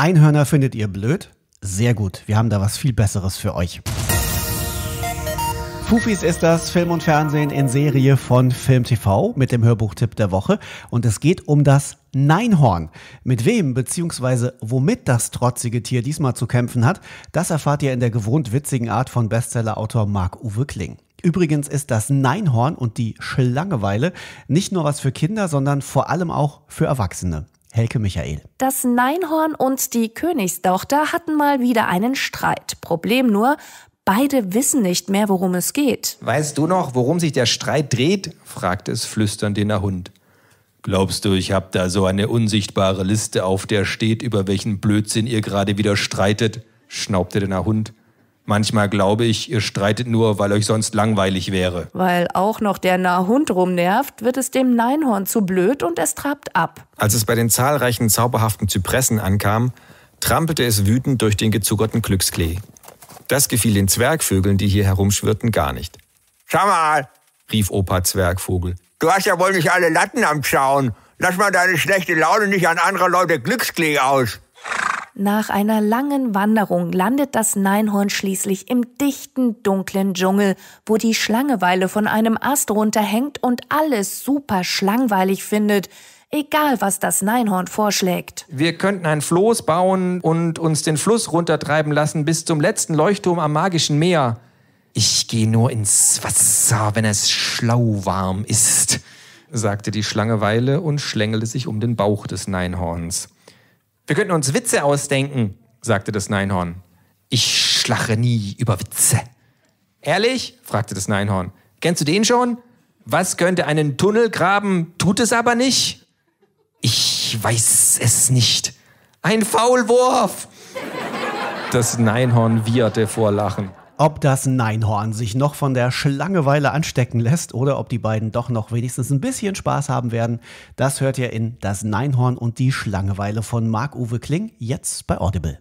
Einhörner findet ihr blöd? Sehr gut, wir haben da was viel Besseres für euch. Pufis ist das Film und Fernsehen in Serie von Film TV mit dem Hörbuchtipp der Woche und es geht um das Neinhorn. Mit wem bzw. womit das trotzige Tier diesmal zu kämpfen hat, das erfahrt ihr in der gewohnt witzigen Art von Bestsellerautor Mark Uwe Kling. Übrigens ist das Neinhorn und die Schlangeweile nicht nur was für Kinder, sondern vor allem auch für Erwachsene. Helke Michael. Das Neinhorn und die Königstochter hatten mal wieder einen Streit. Problem nur, beide wissen nicht mehr, worum es geht. Weißt du noch, worum sich der Streit dreht? fragte es flüsternd den Hund. Glaubst du, ich hab da so eine unsichtbare Liste, auf der steht, über welchen Blödsinn ihr gerade wieder streitet? schnaubte der Hund. Manchmal glaube ich, ihr streitet nur, weil euch sonst langweilig wäre. Weil auch noch der Nahhund rumnervt, wird es dem Neinhorn zu blöd und es trabt ab. Als es bei den zahlreichen zauberhaften Zypressen ankam, trampelte es wütend durch den gezuckerten Glücksklee. Das gefiel den Zwergvögeln, die hier herumschwirrten, gar nicht. Schau mal, rief Opa Zwergvogel. Du hast ja wohl nicht alle Latten am Zaun. Lass mal deine schlechte Laune nicht an anderer Leute Glücksklee aus. Nach einer langen Wanderung landet das Neinhorn schließlich im dichten, dunklen Dschungel, wo die Schlangeweile von einem Ast runterhängt und alles super schlangweilig findet, egal was das Neinhorn vorschlägt. Wir könnten ein Floß bauen und uns den Fluss runtertreiben lassen bis zum letzten Leuchtturm am magischen Meer. Ich gehe nur ins Wasser, wenn es schlau warm ist, sagte die Schlangeweile und schlängelte sich um den Bauch des Neinhorns. Wir könnten uns Witze ausdenken, sagte das Neinhorn. Ich schlache nie über Witze. Ehrlich? fragte das Neinhorn. Kennst du den schon? Was könnte einen Tunnel graben, tut es aber nicht? Ich weiß es nicht. Ein Faulwurf! Das Neinhorn wieherte vor Lachen ob das Neinhorn sich noch von der Schlangeweile anstecken lässt oder ob die beiden doch noch wenigstens ein bisschen Spaß haben werden, das hört ihr in Das Neinhorn und die Schlangeweile von Marc-Uwe Kling jetzt bei Audible.